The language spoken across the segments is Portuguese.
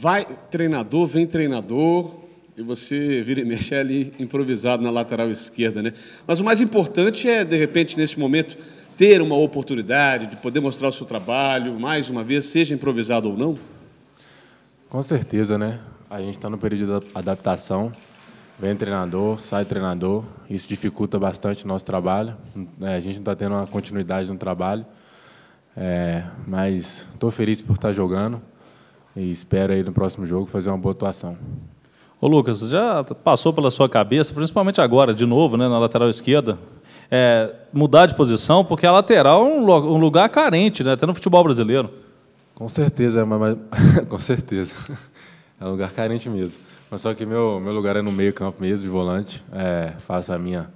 vai treinador, vem treinador, e você vira e mexe ali improvisado na lateral esquerda, né? Mas o mais importante é, de repente, nesse momento, ter uma oportunidade de poder mostrar o seu trabalho, mais uma vez, seja improvisado ou não? Com certeza, né? A gente está no período de adaptação, vem treinador, sai treinador, isso dificulta bastante o nosso trabalho, né? a gente não está tendo uma continuidade no trabalho, é, mas estou feliz por estar tá jogando, e espero aí no próximo jogo fazer uma boa atuação. Ô Lucas, já passou pela sua cabeça, principalmente agora, de novo, né, na lateral esquerda, é, mudar de posição, porque a lateral é um, um lugar carente, né, até no futebol brasileiro. Com certeza, mas, mas com certeza. É um lugar carente mesmo. Mas só que meu, meu lugar é no meio campo mesmo, de volante. É, faço a minha,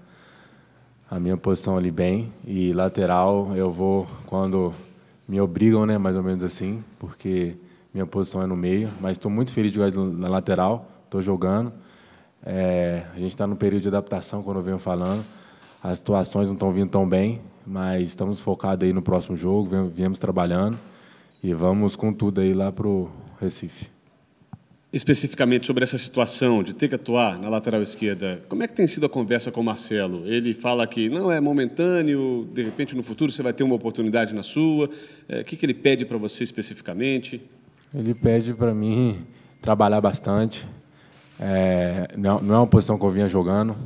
a minha posição ali bem. E lateral eu vou quando me obrigam, né, mais ou menos assim, porque minha posição é no meio, mas estou muito feliz de jogar na lateral, estou jogando. É, a gente está no período de adaptação, quando eu venho falando. As situações não estão vindo tão bem, mas estamos focados aí no próximo jogo, viemos trabalhando e vamos com tudo aí lá para o Recife. Especificamente sobre essa situação de ter que atuar na lateral esquerda, como é que tem sido a conversa com o Marcelo? Ele fala que não é momentâneo, de repente no futuro você vai ter uma oportunidade na sua. É, o que, que ele pede para você especificamente? Ele pede para mim trabalhar bastante. É, não, é, não, é uma posição que eu vinha jogando.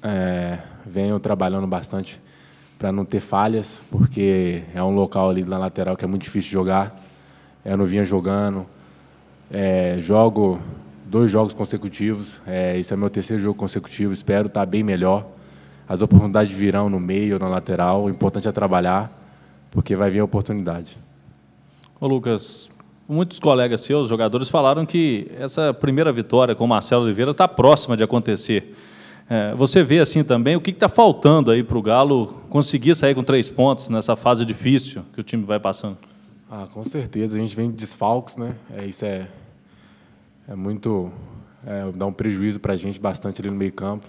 É, venho trabalhando bastante para não ter falhas, porque é um local ali na lateral que é muito difícil jogar. É, eu não vinha jogando. É, jogo dois jogos consecutivos. É, esse é meu terceiro jogo consecutivo. Espero estar tá bem melhor. As oportunidades virão no meio ou na lateral. O importante é trabalhar, porque vai vir a oportunidade. Ô Lucas, Muitos colegas seus, jogadores, falaram que essa primeira vitória com o Marcelo Oliveira está próxima de acontecer. É, você vê assim também o que está faltando aí para o Galo conseguir sair com três pontos nessa fase difícil que o time vai passando? Ah, com certeza. A gente vem de desfalques, né? É, isso é, é muito. É, dá um prejuízo para a gente bastante ali no meio-campo.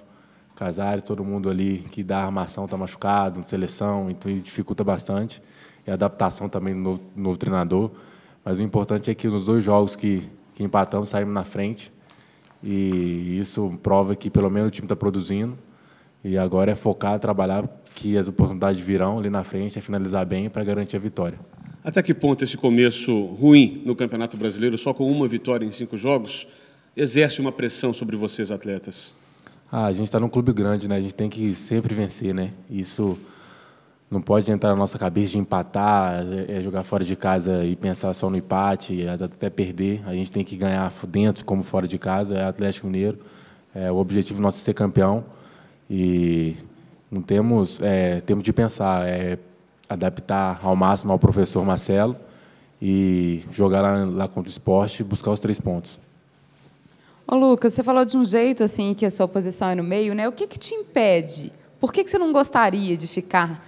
Casares, todo mundo ali que dá armação está machucado, seleção, então dificulta bastante. E a adaptação também do novo, do novo treinador. Mas o importante é que nos dois jogos que, que empatamos, saímos na frente. E isso prova que pelo menos o time está produzindo. E agora é focar, trabalhar, que as oportunidades virão ali na frente, é finalizar bem para garantir a vitória. Até que ponto esse começo ruim no Campeonato Brasileiro, só com uma vitória em cinco jogos, exerce uma pressão sobre vocês, atletas? Ah, a gente está num clube grande, né? A gente tem que sempre vencer, né? Isso não pode entrar na nossa cabeça de empatar, é, é jogar fora de casa e pensar só no empate, é até perder. A gente tem que ganhar dentro como fora de casa. É Atlético Mineiro. É, o objetivo nosso é ser campeão. E não temos, é, de pensar, é adaptar ao máximo ao professor Marcelo e jogar lá, lá contra o esporte e buscar os três pontos. Ô, Lucas, você falou de um jeito assim que a sua posição é no meio, né? O que, que te impede? Por que, que você não gostaria de ficar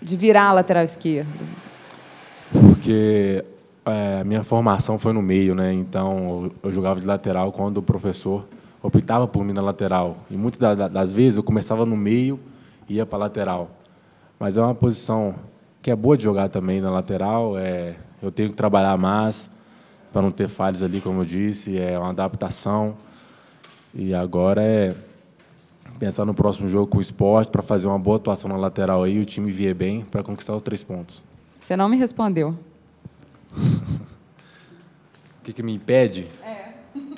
de virar a lateral esquerdo? Porque é, a é, minha formação foi no meio, né? Então eu jogava de lateral quando o professor optava por mim na lateral. E muitas das vezes eu começava no meio e ia para a lateral. Mas é uma posição que é boa de jogar também na lateral. É, eu tenho que trabalhar mais para não ter falhas ali, como eu disse. É uma adaptação. E agora é pensar no próximo jogo com o esporte para fazer uma boa atuação na lateral aí, o time vier bem para conquistar os três pontos. Você não me respondeu. O que, que, me impede? É.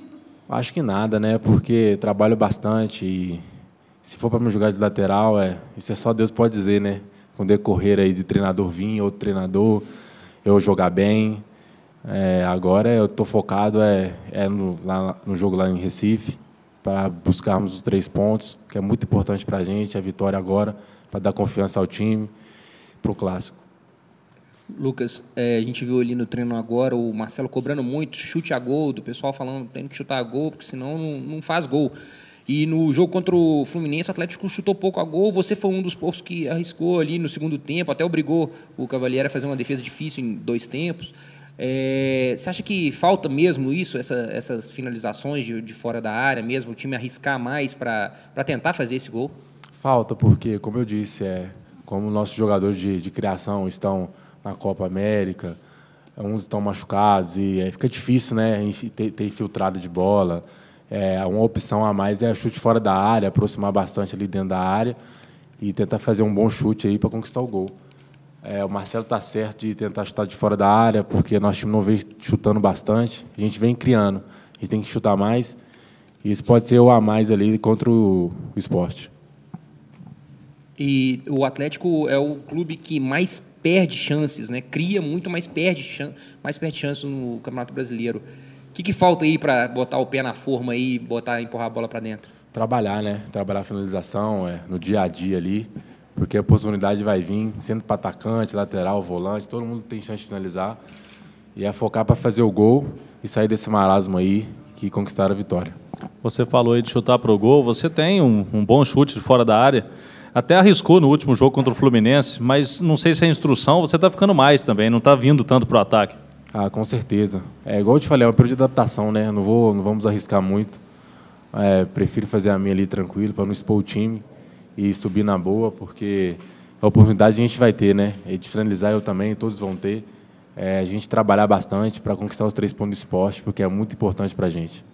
Acho que nada, né? Porque trabalho bastante e se for para me jogar de lateral, é, isso é só Deus pode dizer, né? Com decorrer aí de treinador vir, outro treinador, eu jogar bem. É, agora eu estou focado é, é no, lá, no jogo lá em Recife para buscarmos os três pontos, que é muito importante para a gente, a vitória agora, para dar confiança ao time, para o Clássico. Lucas, é, a gente viu ali no treino agora o Marcelo cobrando muito, chute a gol, do pessoal falando tem que chutar a gol, porque senão não, não faz gol. E no jogo contra o Fluminense, o Atlético chutou pouco a gol. Você foi um dos poucos que arriscou ali no segundo tempo, até obrigou o Cavalieri a fazer uma defesa difícil em dois tempos. É, você acha que falta mesmo isso, essa, essas finalizações de, de, fora da área mesmo, o time arriscar mais para tentar fazer esse gol? Falta, porque, como eu disse, é, como nossos jogadores de, de criação estão na Copa América, uns estão machucados e é, fica difícil né, ter, ter infiltrado de bola. É, uma opção a mais é chute fora da área, aproximar bastante ali dentro da área e tentar fazer um bom chute aí para conquistar o gol. É, o Marcelo está certo de tentar chutar de fora da área, porque nosso time não vem chutando bastante. A gente vem criando. A gente tem que chutar mais. E isso pode ser o a mais ali contra o, o esporte. E o Atlético é o clube que mais perde chances, né? Cria muito, mas perde, chan mais perde chances no Campeonato Brasileiro. O que, que falta aí para botar o pé na forma aí, botar, empurrar a bola para dentro? Trabalhar, né? Trabalhar a finalização é, no dia a dia ali porque a oportunidade vai vir, sendo para atacante, lateral, volante, todo mundo tem chance de finalizar. E é focar para fazer o gol e sair desse marasmo aí que conquistaram a vitória. Você falou aí de chutar para o gol, você tem um, um bom chute de fora da área. Até arriscou no último jogo contra o Fluminense, mas não sei se é instrução, você está ficando mais também, não está vindo tanto para o ataque. Ah, com certeza. É igual eu te falei, é um período de adaptação, né? Não, vou, não vamos arriscar muito. É, prefiro fazer a minha ali tranquilo para não expor o time e subir na boa, porque a oportunidade a gente vai ter, né? E de finalizar eu também, todos vão ter. É, a gente trabalhar bastante para conquistar os três pontos do esporte, porque é muito importante para a gente.